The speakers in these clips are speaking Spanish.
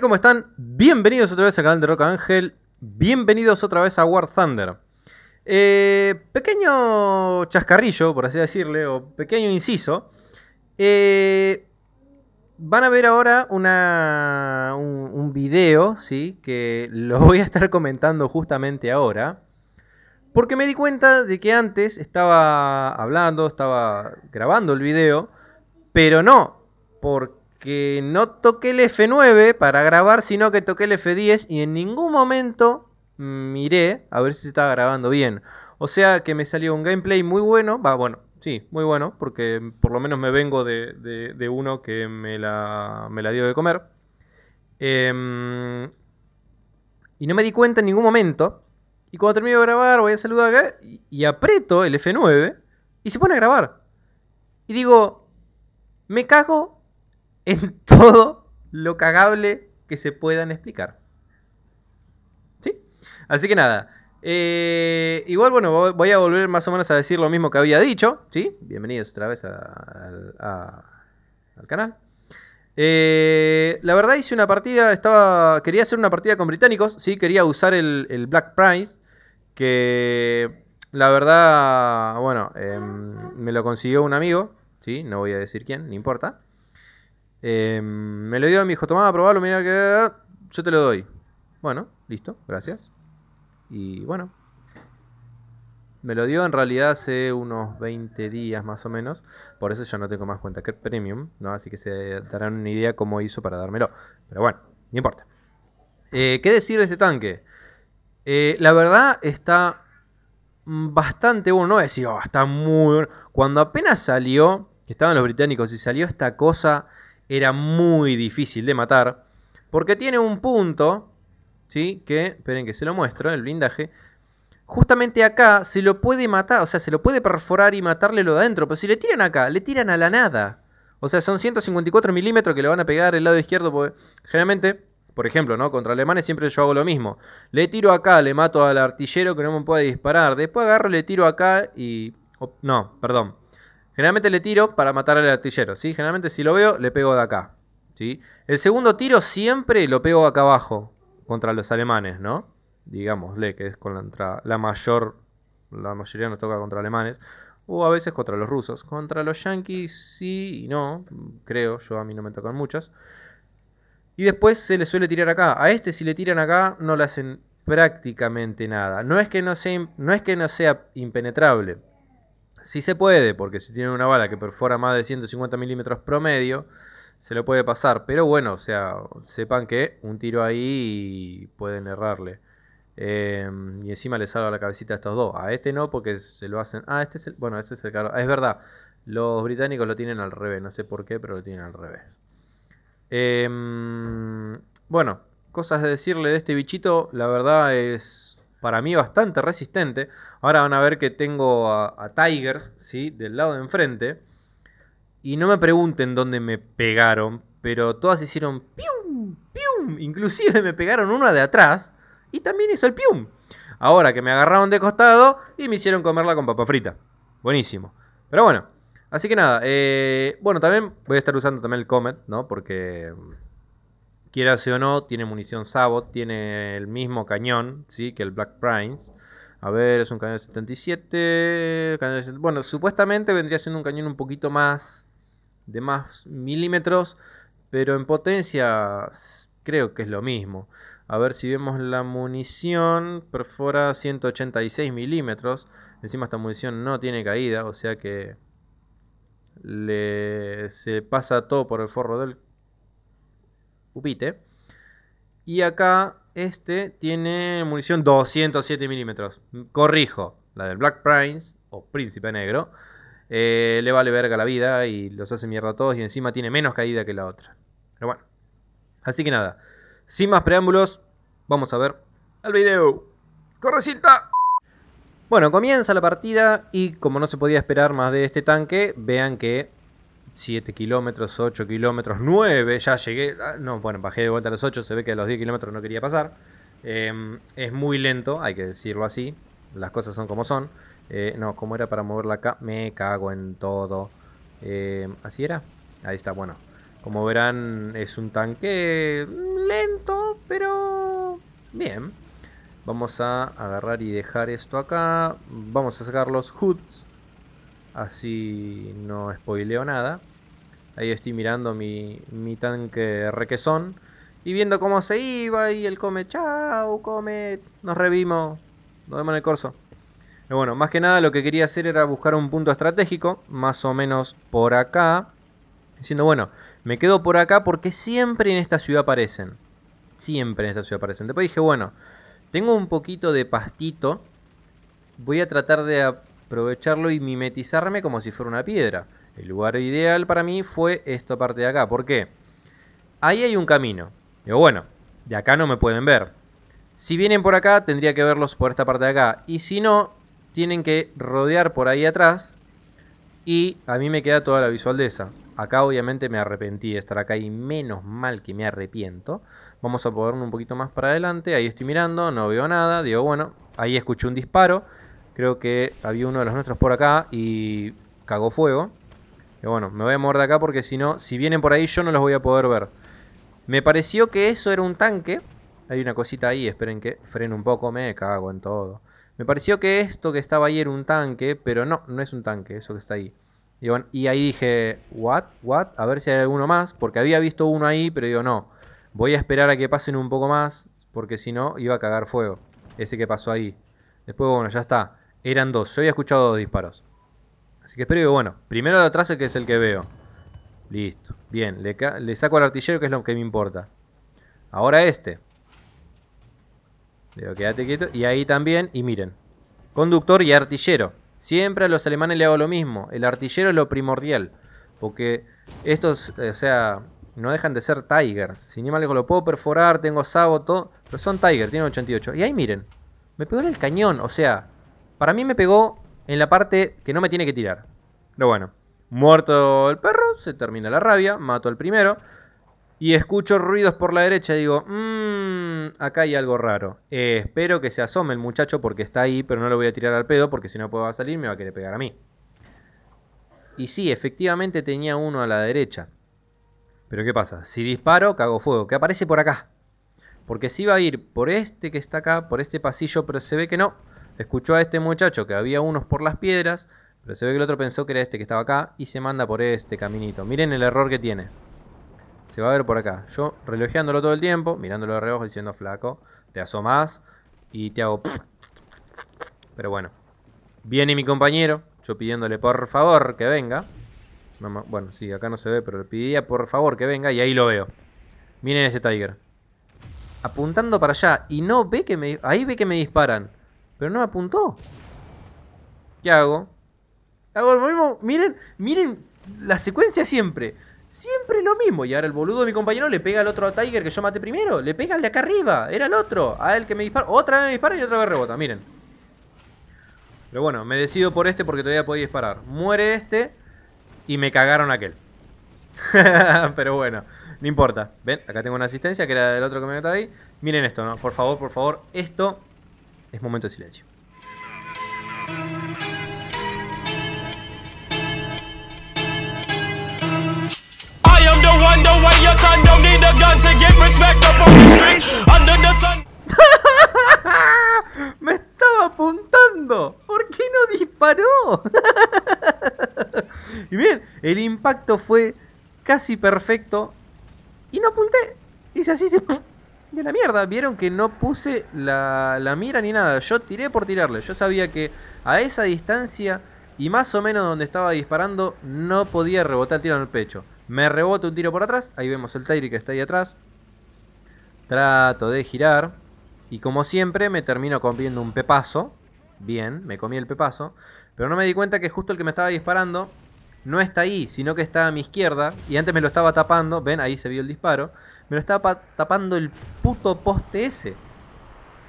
¿Cómo están? Bienvenidos otra vez al canal de Rock Ángel. Bienvenidos otra vez a War Thunder. Eh, pequeño chascarrillo, por así decirle, o pequeño inciso. Eh, van a ver ahora un, video, ¿sí? Que lo voy a estar comentando justamente ahora. Porque me di cuenta de que antes estaba hablando, estaba grabando el video, pero no porque que no toqué el F9 para grabar, sino que toqué el F10 y en ningún momento miré a ver si se estaba grabando bien. O sea que me salió un gameplay muy bueno, va bueno, sí, muy bueno, porque por lo menos me vengo de, uno que me la, dio de comer. Em, y no me di cuenta en ningún momento. Y cuando termino de grabar, voy a saludar acá y aprieto el F9 y se pone a grabar. Y digo, me cago en todo lo cagable que se puedan explicar. ¿Sí? Así que nada. Eh, igual, bueno, voy a volver más o menos a decir lo mismo que había dicho. ¿Sí? Bienvenidos otra vez al canal. Eh, la verdad hice una partida, estaba quería hacer una partida con británicos, sí, quería usar el, Black Price, que la verdad, bueno, em, me lo consiguió un amigo, sí, no voy a decir quién, no importa. Em, me lo dio, mi hijo tomá, probalo, mira que... Yo te lo doy. Bueno, listo, gracias. Y bueno. Me lo dio en realidad hace unos 20 días más o menos. Por eso yo no tengo más cuenta que premium, ¿no? Así que se darán una idea cómo hizo para dármelo. Pero bueno, no importa. Eh, ¿Qué decir de este tanque? Eh, la verdad está bastante bueno. No decir, oh, está muy bueno. Cuando apenas salió, que estaban los británicos y salió esta cosa era muy difícil de matar. Porque tiene un punto, ¿sí? Que, esperen que se lo muestro, el blindaje. Justamente acá se lo puede matar, o sea, se lo puede perforar y matarle lo de adentro. Pero si le tiran acá, le tiran a la nada. O sea, son 154 milímetros que le van a pegar el lado izquierdo. Porque generalmente, por ejemplo, ¿no? Contra alemanes siempre yo hago lo mismo. Le tiro acá, le mato al artillero que no me puede disparar. Después agarro, le tiro acá y... no, perdón. Generalmente le tiro para matar al artillero, ¿sí? Generalmente si lo veo, le pego de acá, ¿sí? El segundo tiro siempre lo pego acá abajo, contra los alemanes, ¿no? Digámosle que es con la mayor, la mayoría nos toca contra alemanes, o a veces contra los rusos. Contra los yanquis sí y no, creo, yo a mí no me tocan muchas. Y después se le suele tirar acá. A este si le tiran acá no le hacen prácticamente nada. No es que no sea, no es que no sea impenetrable, si se puede, porque si tienen una bala que perfora más de 150 milímetros promedio, se lo puede pasar. Pero bueno, o sea, sepan que un tiro ahí pueden errarle. Em, y encima le salva la cabecita a estos dos. A este no, porque se lo hacen. Ah, este es el. Bueno, este es el carro. Ah, es verdad. Los británicos lo tienen al revés. No sé por qué, pero lo tienen al revés. Em, bueno, cosas de decirle de este bichito. La verdad es para mí bastante resistente. Ahora van a ver que tengo a, Tigers, ¿sí? Del lado de enfrente. Y no me pregunten dónde me pegaron, pero todas hicieron pium, pium. Inclusive me pegaron una de atrás y también hizo el pium. Ahora que me agarraron de costado y me hicieron comerla con papa frita. Buenísimo. Pero bueno, así que nada. Eh, bueno, también voy a estar usando también el Comet, ¿no? Porque Quieras o no, tiene munición Sabot, tiene el mismo cañón ¿sí? que el Black Primes. A ver, es un cañón de 77. bueno, supuestamente vendría siendo un cañón un poquito más de más milímetros, pero en potencia creo que es lo mismo. A ver si vemos la munición, perfora 186 milímetros. Encima esta munición no tiene caída, o sea que le, se pasa todo por el forro del y acá este tiene munición 207 milímetros. Corrijo, la del Black Prince o Príncipe Negro. Eh, le vale verga la vida y los hace mierda a todos y encima tiene menos caída que la otra. Pero bueno. Así que nada. Sin más preámbulos, vamos a ver el video. ¡Correcita! Bueno, comienza la partida y como no se podía esperar más de este tanque, vean que 7 kilómetros, 8 kilómetros, 9, ya llegué, ah, no, bueno, bajé de vuelta a los 8, se ve que a los 10 kilómetros no quería pasar. Em, es muy lento, hay que decirlo así, las cosas son como son. Eh, no, ¿cómo era para moverla acá? Me cago en todo. Em, ¿Así era? Ahí está, bueno. Como verán, es un tanque lento, pero bien. Vamos a agarrar y dejar esto acá. Vamos a sacar los hoods. Así no spoileo nada. Ahí estoy mirando mi, tanque requesón y viendo cómo se iba y el come, chao, come, nos revimos, nos vemos en el corso. Pero bueno, más que nada lo que quería hacer era buscar un punto estratégico, más o menos por acá, diciendo, bueno, me quedo por acá porque siempre en esta ciudad aparecen, siempre en esta ciudad aparecen. Después dije, bueno, tengo un poquito de pastito, voy a tratar de aprovecharlo y mimetizarme como si fuera una piedra. El lugar ideal para mí fue esta parte de acá. ¿Por qué? Ahí hay un camino. Digo, bueno, de acá no me pueden ver. Si vienen por acá, tendría que verlos por esta parte de acá. Y si no, tienen que rodear por ahí atrás. Y a mí me queda toda la visual de esa. Acá obviamente me arrepentí de estar acá y menos mal que me arrepiento. Vamos a ponerme un poquito más para adelante. Ahí estoy mirando, no veo nada. Digo, bueno, ahí escuché un disparo. Creo que había uno de los nuestros por acá y cagó fuego. Y bueno, me voy a mover de acá porque si no, si vienen por ahí yo no los voy a poder ver. Me pareció que eso era un tanque. Hay una cosita ahí, esperen que freno un poco, me cago en todo. Me pareció que esto que estaba ahí era un tanque, pero no, no es un tanque, eso que está ahí. Y, bueno, y ahí dije, what, what, a ver si hay alguno más, porque había visto uno ahí, pero digo, no, voy a esperar a que pasen un poco más, porque si no, iba a cagar fuego. Ese que pasó ahí. Después, bueno, ya está. Eran dos, yo había escuchado dos disparos. Así que espero que bueno, primero de atrás que es el que veo. Listo. Bien, le, saco al artillero que es lo que me importa. Ahora este. Le digo, quédate quieto. Y ahí también, y miren. Conductor y artillero. Siempre a los alemanes le hago lo mismo. El artillero es lo primordial. Porque estos, eh, o sea, no dejan de ser Tigers. Sin embargo, lo puedo perforar, tengo saboto. Pero son Tiger, tienen 88. Y ahí miren. Me pegó en el cañón, o sea. Para mí me pegó en la parte que no me tiene que tirar. Pero bueno, muerto el perro, se termina la rabia, mato al primero. Y escucho ruidos por la derecha y digo, mmm, acá hay algo raro. Eh, espero que se asome el muchacho porque está ahí, pero no lo voy a tirar al pedo porque si no puedo salir me va a querer pegar a mí. Y sí, efectivamente tenía uno a la derecha. Pero ¿qué pasa? Si disparo, cago fuego. Que aparece por acá. Porque si va a ir por este que está acá, por este pasillo, pero se ve que no. Escuchó a este muchacho que había unos por las piedras, pero se ve que el otro pensó que era este que estaba acá y se manda por este caminito. Miren el error que tiene. Se va a ver por acá. Yo relojeándolo todo el tiempo, mirándolo de reojo diciendo flaco, te asomas y te hago... Pero bueno. Viene mi compañero, yo pidiéndole por favor que venga. Bueno, sí, acá no se ve, pero le pidía por favor que venga y ahí lo veo. Miren ese Tiger. Apuntando para allá y no ve que me... Ahí ve que me disparan. Pero no me apuntó. ¿Qué hago? Hago lo mismo. Miren, miren la secuencia siempre. Siempre lo mismo. Y ahora el boludo de mi compañero le pega al otro Tiger que yo maté primero. Le pega al de acá arriba. Era el otro. A él que me dispara. Otra vez me dispara y otra vez rebota. Miren. Pero bueno, me decido por este porque todavía podía disparar. Muere este y me cagaron aquel. Pero bueno, no importa. Ven, acá tengo una asistencia que era del otro que me meta ahí. Miren esto, ¿no? Por favor, por favor, esto es momento de silencio. Me estaba apuntando. ¿Por qué no disparó? y bien, el impacto fue casi perfecto. Y no apunté. se así de la mierda. Vieron que no puse la, la, mira ni nada. Yo tiré por tirarle. Yo sabía que a esa distancia y más o menos donde estaba disparando, no podía rebotar el tiro en el pecho. Me reboto un tiro por atrás. Ahí vemos el Tairi que está ahí atrás. Trato de girar. Y como siempre, me termino comiendo un pepazo. Bien, me comí el pepazo. Pero no me di cuenta que justo el que me estaba disparando no está ahí, sino que está a mi izquierda. Y antes me lo estaba tapando. Ven, ahí se vio el disparo. Me lo estaba tapando el puto poste ese.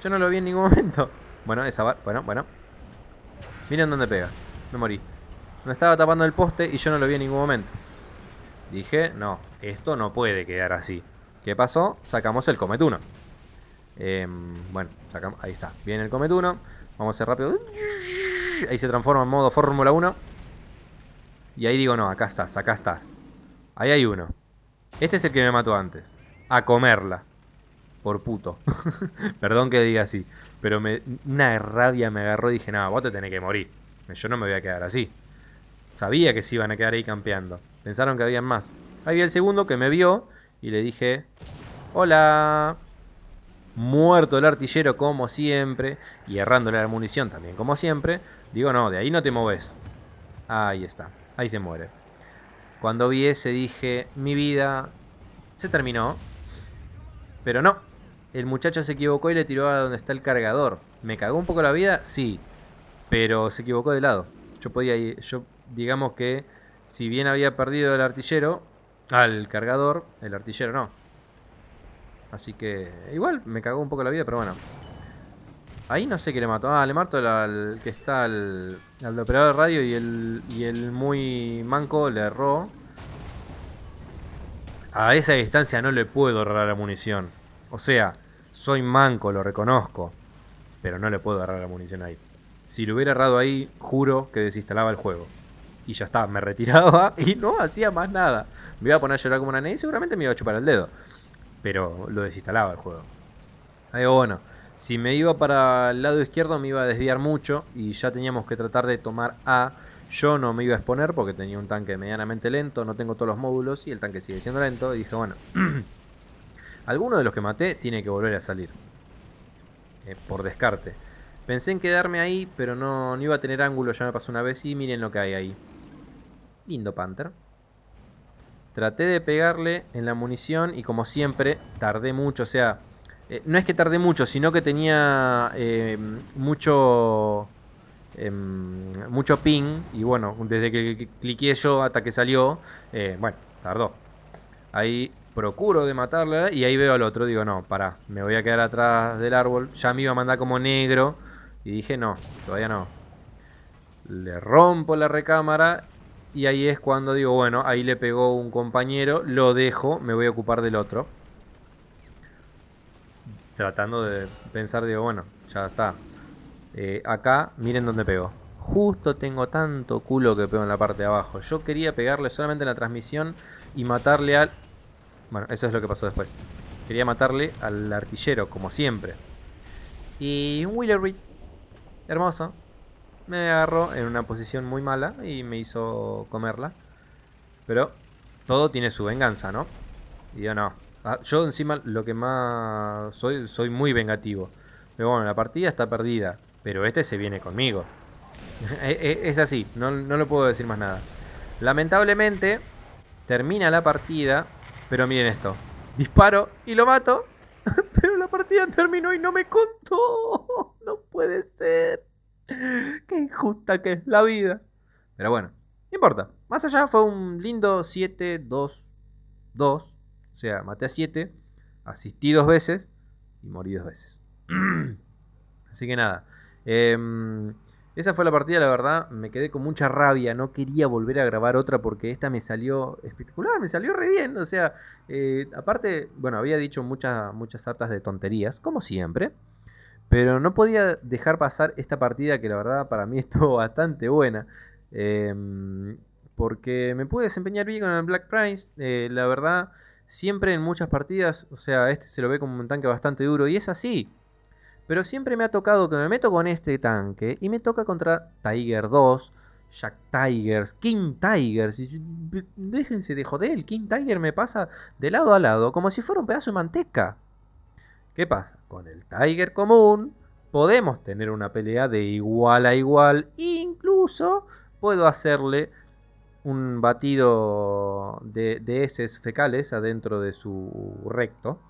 Yo no lo vi en ningún momento. Bueno, esa va... Bueno, bueno. Miren dónde pega. Me morí. Me estaba tapando el poste y yo no lo vi en ningún momento. Dije, no, esto no puede quedar así. ¿Qué pasó? Sacamos el Comet em, bueno, sacamos, ahí está. Viene el Comet Vamos a ser rápido. Ahí se transforma en modo Fórmula 1. Y ahí digo, no, acá estás, acá estás. Ahí hay uno. Este es el que me mató antes a comerla. Por puto. Perdón que diga así. Pero una rabia me agarró y dije, No, vos te tenés que morir. Yo no me voy a quedar así. Sabía que se iban a quedar ahí campeando. Pensaron que habían más. Había el segundo que me vio y le dije, hola. Muerto el artillero como siempre. Y errándole la munición también como siempre. Digo, no, de ahí no te moves. Ahí está. Ahí se muere. Cuando vi ese dije, mi vida se terminó. Pero no, el muchacho se equivocó y le tiró a donde está el cargador. ¿Me cagó un poco la vida? Sí, pero se equivocó de lado. Yo podía ir, yo digamos que si bien había perdido el artillero, al cargador, el artillero no. Así que igual me cagó un poco la vida, pero bueno. Ahí no sé qué le mató Ah, le mato al, que está al, al operador de radio y el, y el muy manco le erró a esa distancia no le puedo errar la munición. O sea, soy manco, lo reconozco. Pero no le puedo agarrar la munición ahí. Si lo hubiera errado ahí, juro que desinstalaba el juego. Y ya está, me retiraba y no hacía más nada. Me iba a poner a llorar como una nena y seguramente me iba a chupar el dedo. Pero lo desinstalaba el juego. Ahí bueno, si me iba para el lado izquierdo me iba a desviar mucho y ya teníamos que tratar de tomar A yo no me iba a exponer porque tenía un tanque medianamente lento, no tengo todos los módulos y el tanque sigue siendo lento. Y dije, bueno, alguno de los que maté tiene que volver a salir. Eh, por descarte. Pensé en quedarme ahí, pero no, iba a tener ángulo, ya me pasó una vez y miren lo que hay ahí. Lindo Panther. Traté de pegarle en la munición y como siempre tardé mucho, o sea, eh, no es que tardé mucho, sino que tenía eh, mucho Em, mucho ping y bueno, desde que cliqué yo hasta que salió, eh, bueno, tardó. Ahí procuro de matarla y ahí veo al otro, digo, no, pará, me voy a quedar atrás del árbol, ya me iba a mandar como negro y dije, no, todavía no. Le rompo la recámara y ahí es cuando digo, bueno, ahí le pegó un compañero, lo dejo, me voy a ocupar del otro. Tratando de pensar, digo, bueno, ya está, eh, acá, miren dónde pego. Justo tengo tanto culo que pego en la parte de abajo. Yo quería pegarle solamente la transmisión y matarle al... Bueno, eso es lo que pasó después. Quería matarle al artillero, como siempre. Y un Reed Hermoso. Me agarró en una posición muy mala y me hizo comerla. Pero todo tiene su venganza, ¿no? Y yo no. Ah, yo encima lo que más soy, soy muy vengativo. Pero bueno, la partida está perdida. Pero este se viene conmigo. E, e, es así, no, no lo puedo decir más nada. Lamentablemente, termina la partida, pero miren esto. Disparo y lo mato, pero la partida terminó y no me contó. No puede ser. Qué injusta que es la vida. Pero bueno, no importa. Más allá fue un lindo 7-2-2. O sea, maté a 7, asistí dos veces y morí dos veces. Así que nada. Em, esa fue la partida, la verdad, me quedé con mucha rabia, no quería volver a grabar otra porque esta me salió espectacular, me salió re bien, o sea, eh, aparte, bueno, había dicho muchas, muchas hartas de tonterías, como siempre, pero no podía dejar pasar esta partida que la verdad para mí estuvo bastante buena, em, porque me pude desempeñar bien con el Black Price, eh, la verdad, siempre en muchas partidas, o sea, este se lo ve como un tanque bastante duro y es así, pero siempre me ha tocado que me meto con este tanque y me toca contra Tiger 2, Jack Tigers, King Tigers. Déjense de joder, el King Tiger me pasa de lado a lado como si fuera un pedazo de manteca. ¿Qué pasa? Con el Tiger común podemos tener una pelea de igual a igual. Incluso puedo hacerle un batido de, de heces fecales adentro de su recto.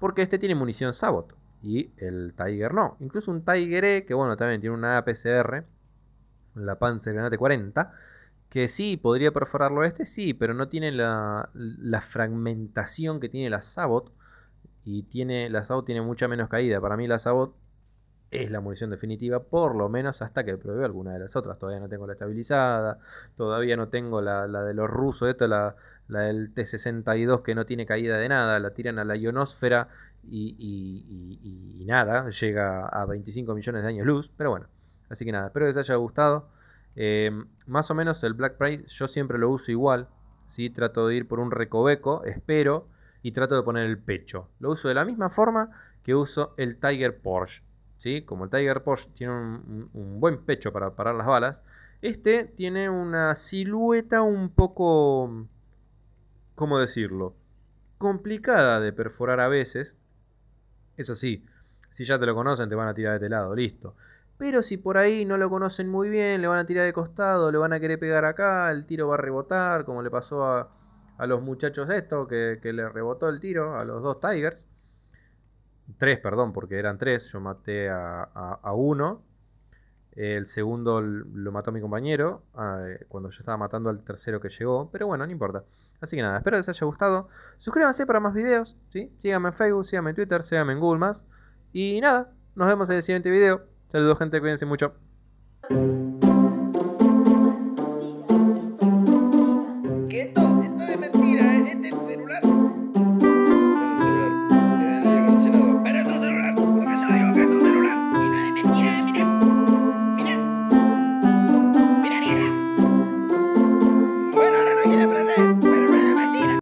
Porque este tiene munición sabot y el Tiger no. Incluso un Tiger E, que bueno, también tiene una APCR, la Panzer Granate 40, que sí, podría perforarlo este, sí, pero no tiene la, fragmentación que tiene la Sabot. Y tiene, la Sabot tiene mucha menos caída. Para mí la Sabot es la munición definitiva, por lo menos hasta que pruebe alguna de las otras. Todavía no tengo la estabilizada, todavía no tengo la, la de los rusos, esto, la, la del T-62 que no tiene caída de nada, la tiran a la ionosfera y, nada, llega a 25 millones de años luz, pero bueno, así que nada, espero que les haya gustado. Eh, más o menos el Black Price yo siempre lo uso igual, ¿sí? trato de ir por un recoveco, espero, y trato de poner el pecho. Lo uso de la misma forma que uso el Tiger Porsche. ¿sí? Como el Tiger Porsche tiene un buen pecho para parar las balas, este tiene una silueta un poco, ¿cómo decirlo? Complicada de perforar a veces, eso sí, si ya te lo conocen, te van a tirar de este lado, listo. Pero si por ahí no lo conocen muy bien, le van a tirar de costado, le van a querer pegar acá, el tiro va a rebotar, como le pasó a, a los muchachos de esto, que, le rebotó el tiro a los dos Tigers. Tres, perdón, porque eran tres, yo maté a, uno. El segundo lo mató mi compañero, ah, eh, cuando yo estaba matando al tercero que llegó, pero bueno, no importa. Así que nada, espero que les haya gustado. Suscríbanse para más videos, ¿sí? Síganme en Facebook, síganme en Twitter, síganme en Google+. Y nada, nos vemos en el siguiente video. Saludos gente, cuídense mucho.